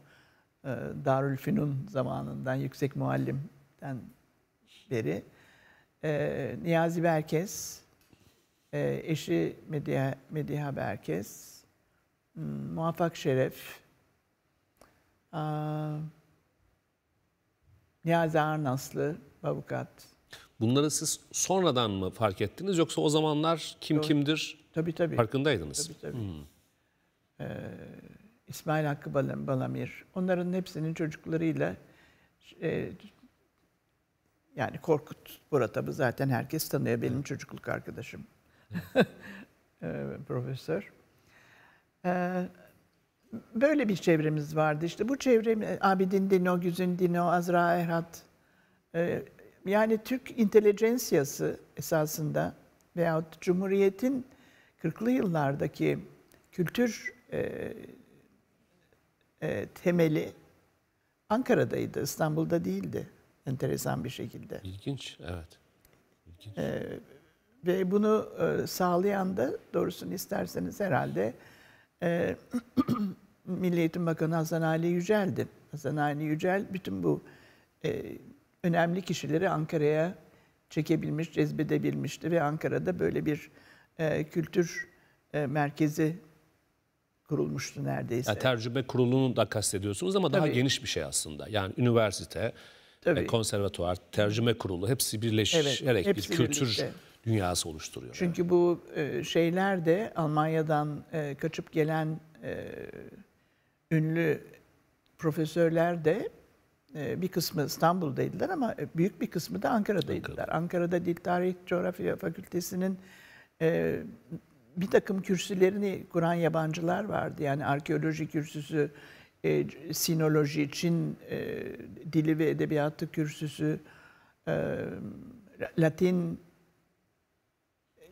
e, Darülfünun zamanından yüksek muallimden beri. E, Niyazi Berkes, e, eşi Mediha, Mediha Berkes, hmm, Muvaffak Şeref, a, Niyazi Arnaslı, avukat. Bunları siz sonradan mı fark ettiniz yoksa o zamanlar kim Doğru. kimdir tabii, tabii. farkındaydınız? Tabii tabii. Hmm. Ee, İsmail Hakkı Balamir. Onların hepsinin çocuklarıyla e, yani Korkut Burat'ı zaten herkes tanıyor. Benim çocukluk arkadaşım. profesör. Ee, böyle bir çevremiz vardı. işte. bu çevre Abidin Dino, Güzin Dino, Azra Erhat. E, yani Türk intelijansiyası esasında veyahut Cumhuriyet'in 40'lı yıllardaki kültür e, e, temeli Ankara'daydı, İstanbul'da değildi enteresan bir şekilde. İlginç, evet. İlginç. Ee, ve bunu e, sağlayan da doğrusunu isterseniz herhalde e, Milli Eğitim Bakanı Hasan Ali Yücel'di. Hasan Ali Yücel bütün bu e, önemli kişileri Ankara'ya çekebilmiş, cezbedebilmişti ve Ankara'da böyle bir e, kültür e, merkezi kurulmuştu neredeyse. Yani tercüme kurulunu da kastediyorsunuz ama Tabii. daha geniş bir şey aslında. Yani üniversite, e, Tabii. konservatuvar, tercüme kurulu hepsi birleşerek evet, hepsi bir kültür birlikte dünyası oluşturuyor. Çünkü bu e, şeyler de Almanya'dan e, kaçıp gelen e, ünlü profesörler de bir kısmı İstanbul'daydılar ama büyük bir kısmı da Ankara'daydılar. Ankara'da, Ankara'da Dil Tarih Coğrafya Fakültesi'nin bir takım kürsülerini kuran yabancılar vardı. Yani arkeoloji kürsüsü, sinoloji, Çin dili ve edebiyatı kürsüsü, Latin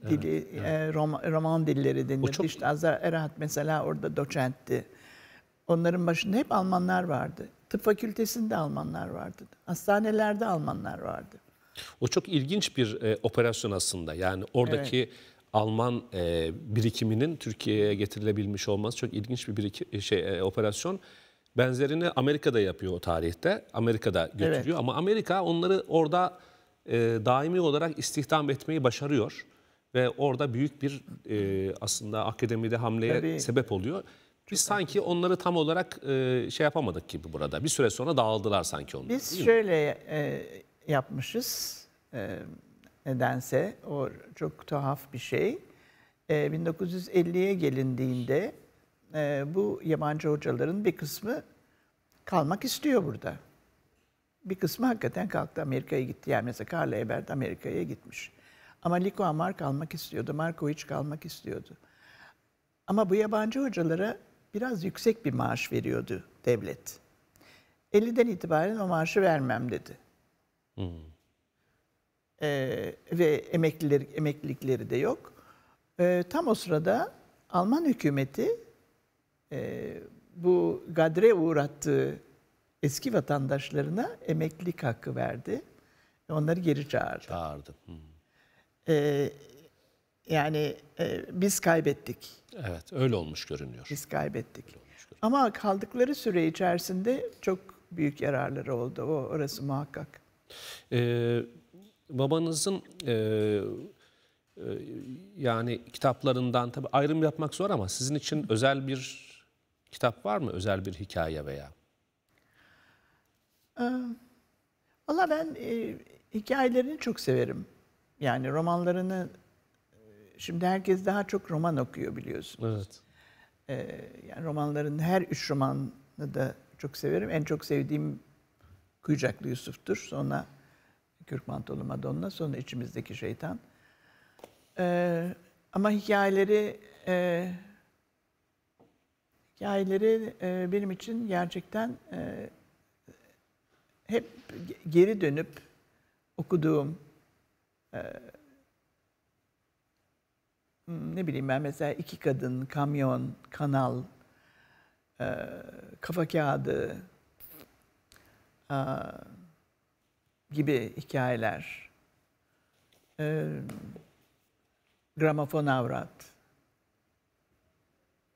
dili, evet. e, roman, roman dilleri denir. Çok... İşte Azar Erhat mesela orada doçentti. Onların başında hep Almanlar vardı. Tıp fakültesinde Almanlar vardı. Hastanelerde Almanlar vardı. O çok ilginç bir e, operasyon aslında. Yani oradaki evet. Alman e, birikiminin Türkiye'ye getirilebilmiş olması çok ilginç bir birikim, e, şey e, operasyon. Benzerini Amerika'da yapıyor o tarihte. Amerika'da götürüyor evet. ama Amerika onları orada e, daimi olarak istihdam etmeyi başarıyor ve orada büyük bir e, aslında akademide hamleye Tabii. sebep oluyor. Biz Çok sanki haklı. onları tam olarak e, şey yapamadık gibi burada. Bir süre sonra dağıldılar sanki onlar. Biz şöyle e, yapmışız e, nedense. O çok tuhaf bir şey. E, 1950'ye gelindiğinde e, bu yabancı hocaların bir kısmı kalmak istiyor burada. Bir kısmı hakikaten kalktı Amerika'ya gitti. Yani mesela Karl Ebert Amerika'ya gitmiş. Ama Liko Amar kalmak istiyordu, Markoviç kalmak istiyordu. Ama bu yabancı hocalara biraz yüksek bir maaş veriyordu devlet. 50'den itibaren o maaşı vermem dedi. Hmm. Ee, ve emeklileri, emeklilikleri de yok. Ee, tam o sırada Alman hükümeti e, bu gadre uğrattığı eski vatandaşlarına emeklilik hakkı verdi. ve Onları geri çağırdı. Çağırdı. Hmm e, yani e, biz kaybettik. Evet öyle olmuş görünüyor. Biz kaybettik. görünüyor. Ama kaldıkları süre içerisinde çok büyük yararları oldu. O orası muhakkak. Ee, babanızın e, e yani kitaplarından tabi ayrım yapmak zor ama sizin için özel bir kitap var mı? Özel bir hikaye veya? Ee, valla ben e, hikayelerini çok severim. Yani romanlarını şimdi herkes daha çok roman okuyor biliyorsun. Evet. Ee, yani romanların her üç romanını da çok severim. En çok sevdiğim Kuyucaklı Yusuf'tur. Sonra Kürk Mantolu Madonna, sonra İçimizdeki Şeytan. Ee, ama hikayeleri e, hikayeleri e, benim için gerçekten e, hep geri dönüp okuduğum ne bileyim ben mesela iki kadın, kamyon, kanal, e, kafa kağıdı e, gibi hikayeler. E, gramofon avrat.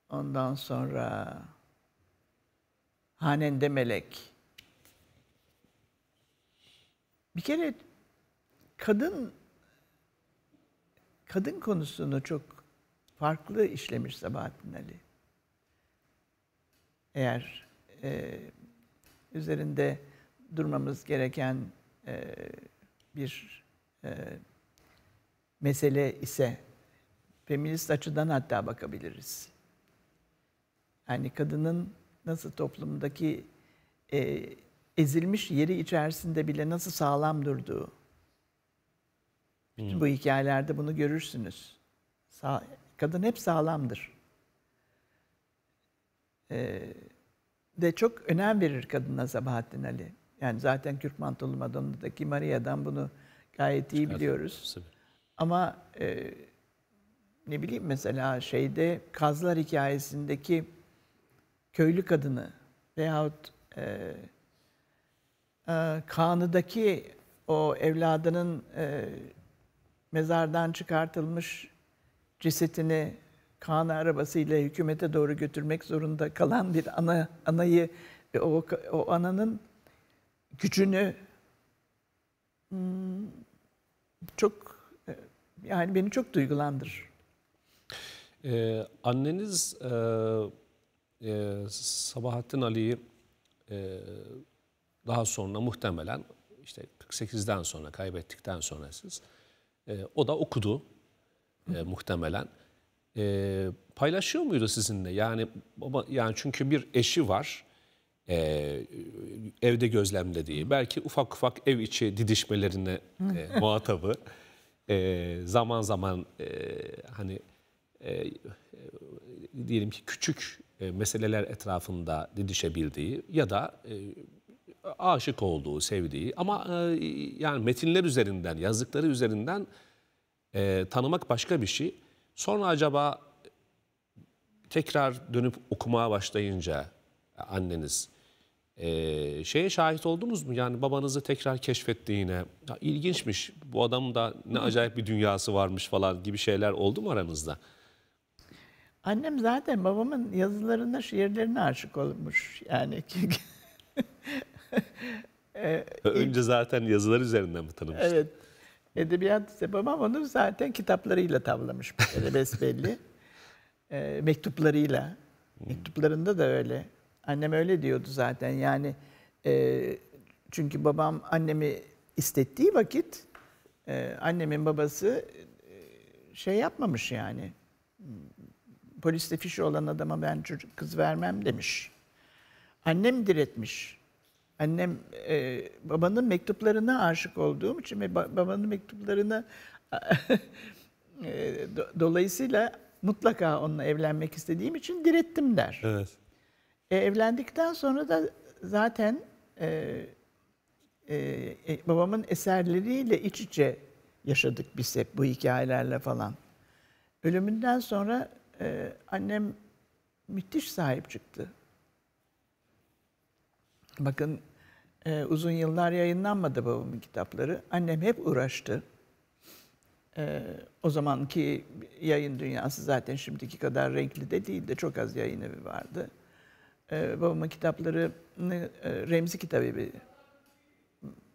Ondan sonra Hanende Melek. Bir kere kadın kadın konusunu çok farklı işlemiş Sabahattin Ali. Eğer e, üzerinde durmamız gereken e, bir e, mesele ise feminist açıdan hatta bakabiliriz. Yani kadının nasıl toplumdaki e, ezilmiş yeri içerisinde bile nasıl sağlam durduğu, bütün hmm. bu hikayelerde bunu görürsünüz. Sağ, kadın hep sağlamdır. Ee, de çok önem verir kadına Sabahattin Ali. Yani zaten Kürk Mantolu Madonna'daki Maria'dan bunu gayet iyi biliyoruz. Ama e, ne bileyim mesela şeyde Kazlar hikayesindeki köylü kadını veyahut e, e, Kanı'daki o evladının e, mezardan çıkartılmış cesetini Kaan arabasıyla hükümete doğru götürmek zorunda kalan bir ana anayı o, o ananın gücünü hmm, çok e, yani beni çok duygulandırır. Ee, anneniz e, e, Sabahattin Ali'yi e, daha sonra muhtemelen işte 48'den sonra kaybettikten sonra siz e, o da okudu e, muhtemelen. E, paylaşıyor muydu sizinle? Yani baba yani çünkü bir eşi var. E, evde gözlemlediği, belki ufak ufak ev içi didişmelerine e, muhatabı. E, zaman zaman e, hani e, diyelim ki küçük e, meseleler etrafında didişebildiği ya da e, aşık olduğu, sevdiği ama e, yani metinler üzerinden, yazdıkları üzerinden e, tanımak başka bir şey. Sonra acaba tekrar dönüp okumaya başlayınca e, anneniz e, şeye şahit oldunuz mu? Yani babanızı tekrar keşfettiğine ya ilginçmiş bu adamın da ne acayip bir dünyası varmış falan gibi şeyler oldu mu aranızda? Annem zaten babamın yazılarına, şiirlerine aşık olmuş. Yani e, Önce zaten yazılar üzerinden mi tanımıştın? Evet. Edebiyat yapamam onu zaten kitaplarıyla tavlamış. Böyle besbelli. e, mektuplarıyla. Mektuplarında da öyle. Annem öyle diyordu zaten. Yani e, çünkü babam annemi istettiği vakit e, annemin babası e, şey yapmamış yani. Poliste fişi olan adama ben çocuk kız vermem demiş. Annem diretmiş annem e, babanın mektuplarına aşık olduğum için ve babanın mektuplarına e, do, dolayısıyla mutlaka onunla evlenmek istediğim için direttim der. Evet. E, evlendikten sonra da zaten e, e, e, babamın eserleriyle iç içe yaşadık biz hep bu hikayelerle falan. Ölümünden sonra e, annem müthiş sahip çıktı Bakın e, uzun yıllar yayınlanmadı babamın kitapları. Annem hep uğraştı. E, o zamanki yayın dünyası zaten şimdiki kadar renkli de değildi. Çok az yayın evi vardı. E, babamın kitapları e, Remzi Kitabevi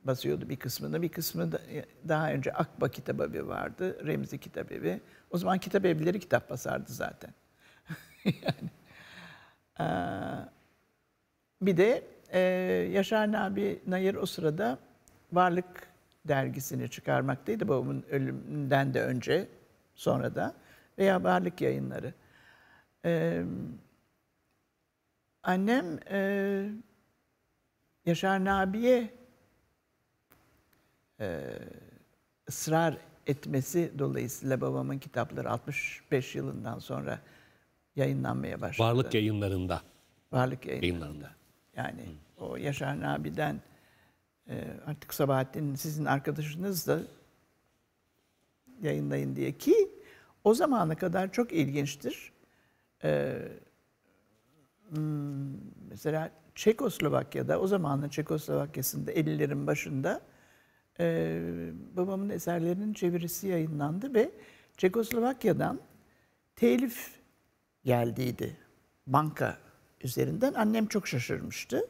basıyordu bir kısmını. Bir kısmı da, e, daha önce Akba Kitabevi vardı. Remzi Kitabevi. O zaman kitap evleri kitap basardı zaten. yani, e, bir de ee, Yaşar Nabi Nayır o sırada Varlık dergisini çıkarmaktaydı babamın ölümünden de önce, sonra da veya Varlık yayınları. Ee, annem e, Yaşar Nabi'ye e, ısrar etmesi dolayısıyla babamın kitapları 65 yılından sonra yayınlanmaya başladı. Varlık yayınlarında. Varlık yayınlarında. yayınlarında. Yani o Yaşar Nabi'den e, artık Sabahattin sizin arkadaşınız da yayınlayın diye ki o zamana kadar çok ilginçtir. E, hmm, mesela Çekoslovakya'da, o zamanın Çekoslovakya'sında 50'lerin başında e, babamın eserlerinin çevirisi yayınlandı ve Çekoslovakya'dan telif geldiydi. Banka üzerinden. Annem çok şaşırmıştı.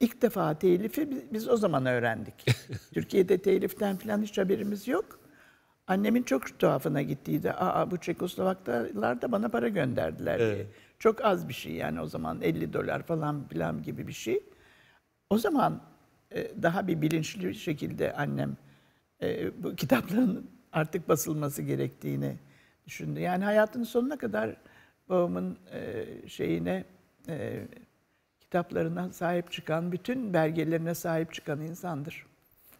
İlk defa telifi biz o zaman öğrendik. Türkiye'de teliften falan hiç haberimiz yok. Annemin çok tuhafına gittiydi. Aa bu Çekoslovaklar da bana para gönderdiler diye. Evet. Çok az bir şey yani o zaman 50 dolar falan filan gibi bir şey. O zaman e, daha bir bilinçli şekilde annem e, bu kitapların artık basılması gerektiğini düşündü. Yani hayatının sonuna kadar babamın e, şeyine e, kitaplarına sahip çıkan, bütün belgelerine sahip çıkan insandır.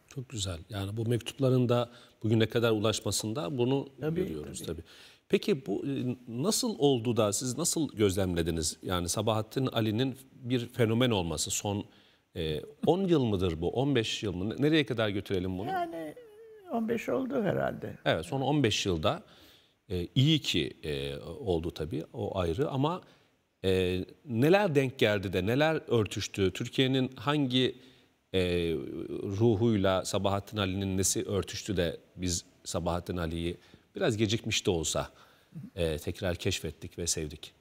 Çok güzel. Yani bu mektupların da bugüne kadar ulaşmasında bunu tabii, görüyoruz tabii. tabii. Peki bu e, nasıl oldu da siz nasıl gözlemlediniz? Yani Sabahattin Ali'nin bir fenomen olması son e, 10 yıl mıdır bu? 15 yıl mı? Nereye kadar götürelim bunu? Yani 15 oldu herhalde. Evet son 15 yılda e, iyi ki e, oldu tabii o ayrı ama e, neler denk geldi de neler örtüştü? Türkiye'nin hangi e, ruhuyla Sabahattin Ali'nin nesi örtüştü de biz Sabahattin Ali'yi biraz gecikmiş de olsa e, tekrar keşfettik ve sevdik.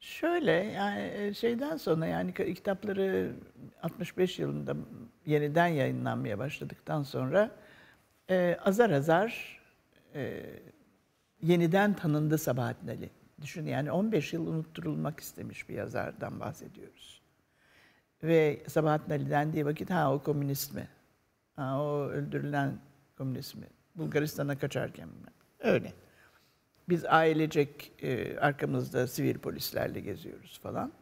Şöyle yani e, şeyden sonra yani kitapları 65 yılında yeniden yayınlanmaya başladıktan sonra e, azar azar e, yeniden tanındı Sabahattin Ali. Düşün yani 15 yıl unutturulmak istemiş bir yazardan bahsediyoruz. Ve Sabahattin Ali dendiği vakit ha o komünist mi? Ha o öldürülen komünist mi? Bulgaristan'a kaçarken mi? Öyle. Biz ailecek e, arkamızda sivil polislerle geziyoruz falan.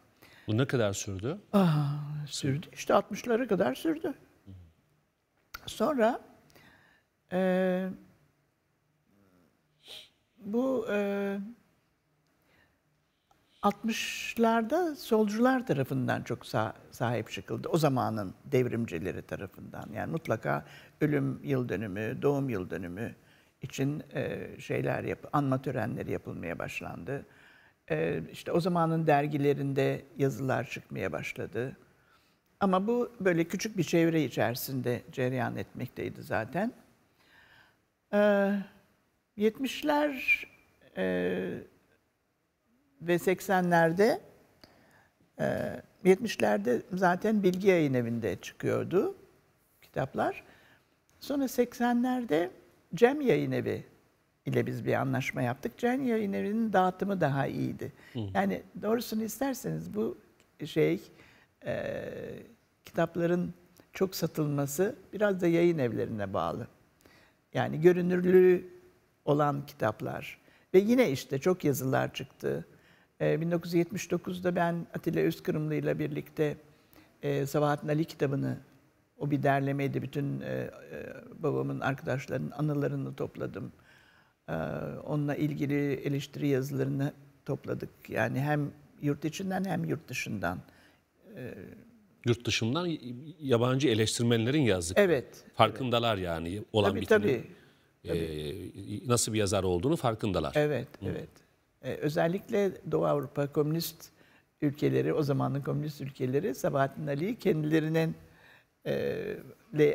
Bu ne kadar sürdü? Aa, ah, sürdü. İşte 60'lara kadar sürdü. Sonra e, bu e, 60'larda solcular tarafından çok sahip çıkıldı. O zamanın devrimcileri tarafından. Yani mutlaka ölüm yıl dönümü, doğum yıl dönümü için e, şeyler yap, anma törenleri yapılmaya başlandı. E, işte o zamanın dergilerinde yazılar çıkmaya başladı. Ama bu böyle küçük bir çevre içerisinde cereyan etmekteydi zaten. 70'ler e, ve 80'lerde 70'lerde e, zaten bilgi yayın evinde çıkıyordu kitaplar. Sonra 80'lerde Cem Yayın Evi ile biz bir anlaşma yaptık. Cem Yayın Evi'nin dağıtımı daha iyiydi. Yani doğrusunu isterseniz bu şey e, kitapların çok satılması biraz da yayın evlerine bağlı. Yani görünürlüğü olan kitaplar ve yine işte çok yazılar çıktı 1979'da ee, ben Atilla Özkırımlı ile birlikte e, Sabahattin Ali kitabını o bir derlemeydi. Bütün e, e babamın arkadaşlarının anılarını topladım. E, onunla ilgili eleştiri yazılarını topladık. Yani hem yurt içinden hem yurt dışından. E, yurt dışından yabancı eleştirmenlerin yazdık. Evet. Farkındalar evet. yani olan tabii, bitinin tabii, tabii. E, nasıl bir yazar olduğunu farkındalar. Evet, Hı. evet. E, özellikle Doğu Avrupa komünist ülkeleri, o zamanın komünist ülkeleri Sabahattin Ali'yi kendilerinin e,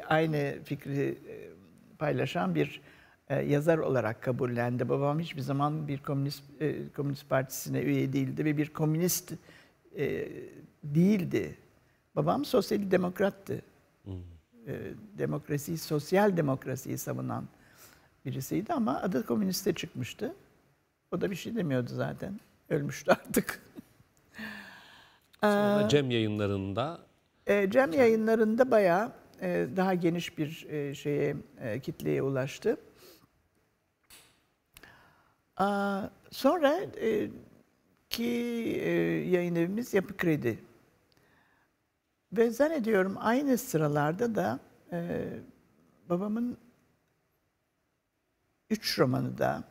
aynı fikri e, paylaşan bir e, yazar olarak kabullendi. Babam hiçbir zaman bir komünist e, komünist partisine üye değildi ve bir komünist e, değildi. Babam sosyal demokrattı. Hmm. E, demokrasiyi, sosyal demokrasiyi savunan birisiydi ama adı komüniste çıkmıştı. O da bir şey demiyordu zaten. Ölmüştü artık. Sonra ee, Cem yayınlarında... E, Cem yayınlarında bayağı e, daha geniş bir e, şeye kitleye ulaştı. sonra ki yayın evimiz Yapı Kredi. Ve zannediyorum aynı sıralarda da babamın üç romanı da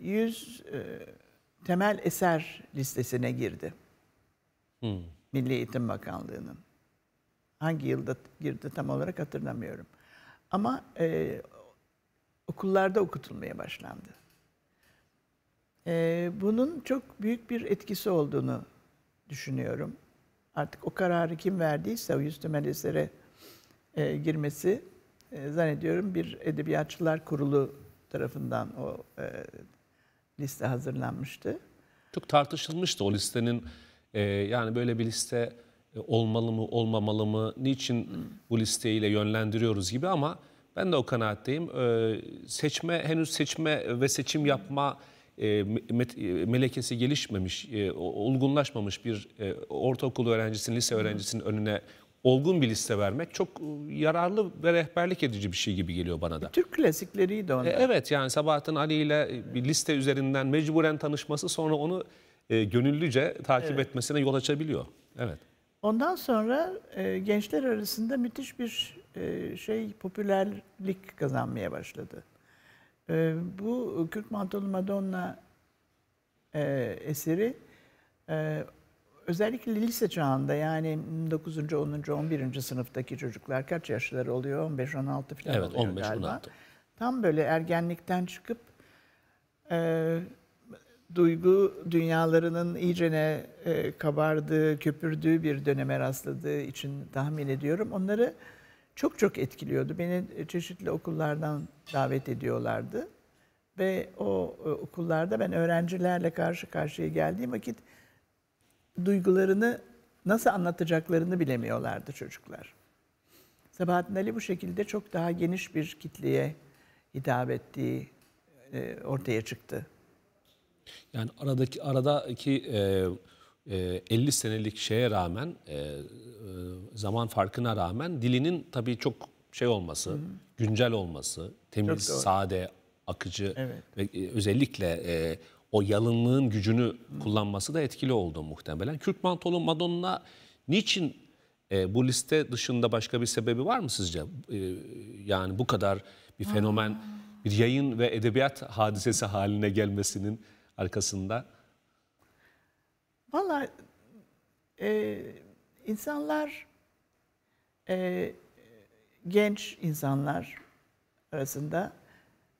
100 temel eser listesine girdi. Hmm. Milli Eğitim Bakanlığı'nın. Hangi yılda girdi tam olarak hatırlamıyorum. Ama e, okullarda okutulmaya başlandı. E, bunun çok büyük bir etkisi olduğunu düşünüyorum. Artık o kararı kim verdiyse o yüz temel esere e, girmesi e, zannediyorum bir edebiyatçılar kurulu tarafından o e, liste hazırlanmıştı. Çok tartışılmıştı o listenin e, yani böyle bir liste e, olmalı mı olmamalı mı niçin hmm. bu listeyle yönlendiriyoruz gibi ama ben de o kanaatteyim. E, seçme henüz seçme ve seçim yapma e, e melekesi gelişmemiş, e, olgunlaşmamış bir e, ortaokul öğrencisinin, lise öğrencisinin önüne olgun bir liste vermek çok e, yararlı ve rehberlik edici bir şey gibi geliyor bana da. Türk klasikleriydi de. E, evet yani Sabahattin Ali ile e, bir liste üzerinden mecburen tanışması sonra onu e, gönüllüce takip evet. etmesine yol açabiliyor. Evet. Ondan sonra gençler arasında müthiş bir şey popülerlik kazanmaya başladı. bu Kürt Mantolu Madonna eseri özellikle lise çağında yani 9. 10. 11. sınıftaki çocuklar kaç yaşları oluyor? 15 16 falan evet, oluyor 15, galiba. 16. Tam böyle ergenlikten çıkıp e, duygu dünyalarının iyicene e, kabardığı, köpürdüğü bir döneme rastladığı için tahmin ediyorum. Onları çok çok etkiliyordu. Beni çeşitli okullardan davet ediyorlardı. Ve o e, okullarda ben öğrencilerle karşı karşıya geldiğim vakit duygularını nasıl anlatacaklarını bilemiyorlardı çocuklar. Sabahattin Ali bu şekilde çok daha geniş bir kitleye hitap ettiği e, ortaya çıktı. Yani aradaki aradaki e, e, 50 senelik şeye rağmen e, e, zaman farkına rağmen dilinin tabii çok şey olması, Hı-hı. güncel olması, temiz, sade, akıcı evet. ve e, özellikle e, o yalınlığın gücünü kullanması da etkili oldu muhtemelen. Kürk Mantolu Madonna niçin e, bu liste dışında başka bir sebebi var mı sizce? E, yani bu kadar bir fenomen, Aa. bir yayın ve edebiyat hadisesi haline gelmesinin arkasında. Valla e, insanlar, e, genç insanlar arasında,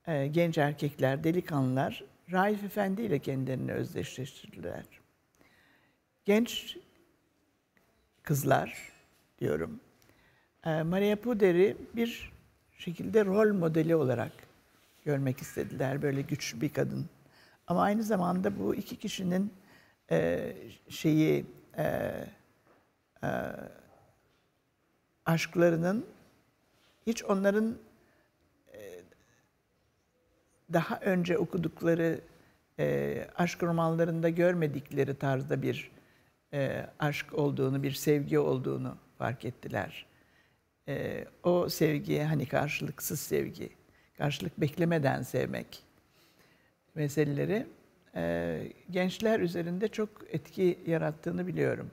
e, genç erkekler, delikanlılar Raif Efendi ile kendilerini özdeşleştirdiler. Genç kızlar diyorum. Ee, Maria Puder'i bir şekilde rol modeli olarak görmek istediler. Böyle güçlü bir kadın. Ama aynı zamanda bu iki kişinin e, şeyi e, e, aşklarının hiç onların daha önce okudukları e, aşk romanlarında görmedikleri tarzda bir e, aşk olduğunu, bir sevgi olduğunu fark ettiler. E, o sevgiye, hani karşılıksız sevgi, karşılık beklemeden sevmek meseleleri e, gençler üzerinde çok etki yarattığını biliyorum.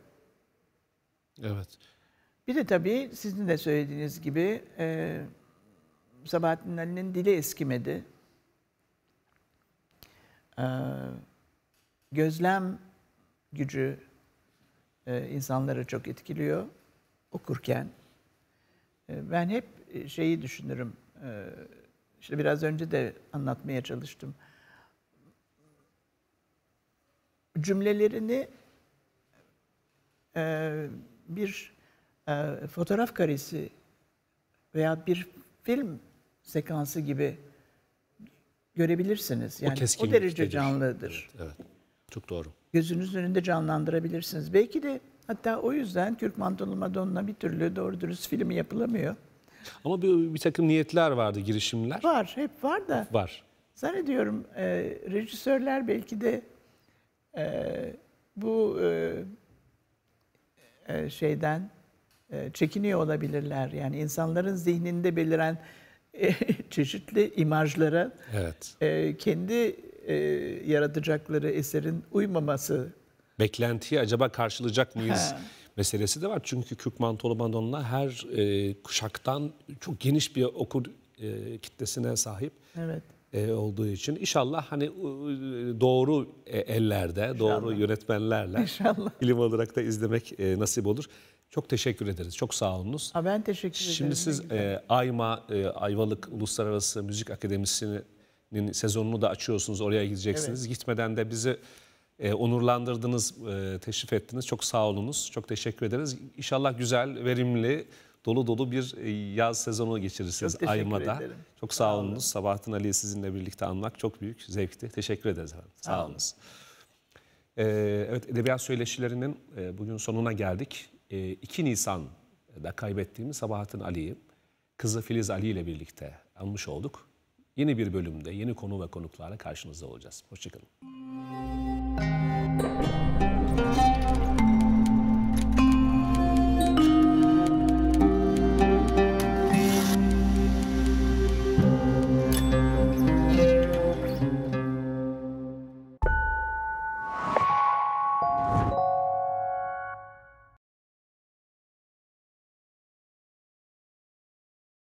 Evet. Bir de tabii sizin de söylediğiniz gibi e, Sabahattin Ali'nin dili eskimedi. Ee, gözlem gücü e, insanları çok etkiliyor okurken. Ee, ben hep e, şeyi düşünürüm. E, işte biraz önce de anlatmaya çalıştım. Cümlelerini bir fotoğraf karesi veya bir film sekansı gibi görebilirsiniz. Yani o, o derece canlıdır. Evet, evet. Çok doğru. Gözünüzün önünde canlandırabilirsiniz. Belki de hatta o yüzden Türk Mantolu Madonna bir türlü doğru dürüst filmi yapılamıyor. Ama bir, bir takım niyetler vardı, girişimler. Var, hep var da. Var. Zannediyorum e, rejisörler belki de e, bu e, e şeyden e, çekiniyor olabilirler. Yani insanların zihninde beliren çeşitli imajlara evet. e, kendi e, yaratacakları eserin uymaması. Beklentiyi acaba karşılayacak mıyız? Ha meselesi de var. Çünkü Kürk Mantolu Madonna her e, kuşaktan çok geniş bir okur e, kitlesine sahip evet. e, olduğu için inşallah hani e, doğru ellerde, inşallah. doğru yönetmenlerle inşallah. ilim olarak da izlemek e, nasip olur. Çok teşekkür ederiz. Çok sağ olunuz. Ha, ben teşekkür ederim. Şimdi siz e, AYMA, e, Ayvalık Uluslararası Müzik Akademisi'nin sezonunu da açıyorsunuz. Oraya gideceksiniz. Evet. Gitmeden de bizi e, onurlandırdınız, e, teşrif ettiniz. Çok sağ olunuz. Çok teşekkür ederiz. İnşallah güzel, verimli, dolu dolu bir e, yaz sezonu geçirirsiniz Çok Ayma'da. Ederim. Çok sağ, sağ olunuz. Olun. Sabahattin Ali'yi sizinle birlikte anmak çok büyük zevkti. Teşekkür ederiz efendim. Sağ, sağ olunuz. Ee, evet Edebiyat Söyleşilerinin e, bugün sonuna geldik. 2 ee, Nisan'da kaybettiğimiz Sabahattin Ali'yi kızı Filiz Ali ile birlikte almış olduk. Yeni bir bölümde yeni konu ve konuklarla karşınızda olacağız. Hoşçakalın.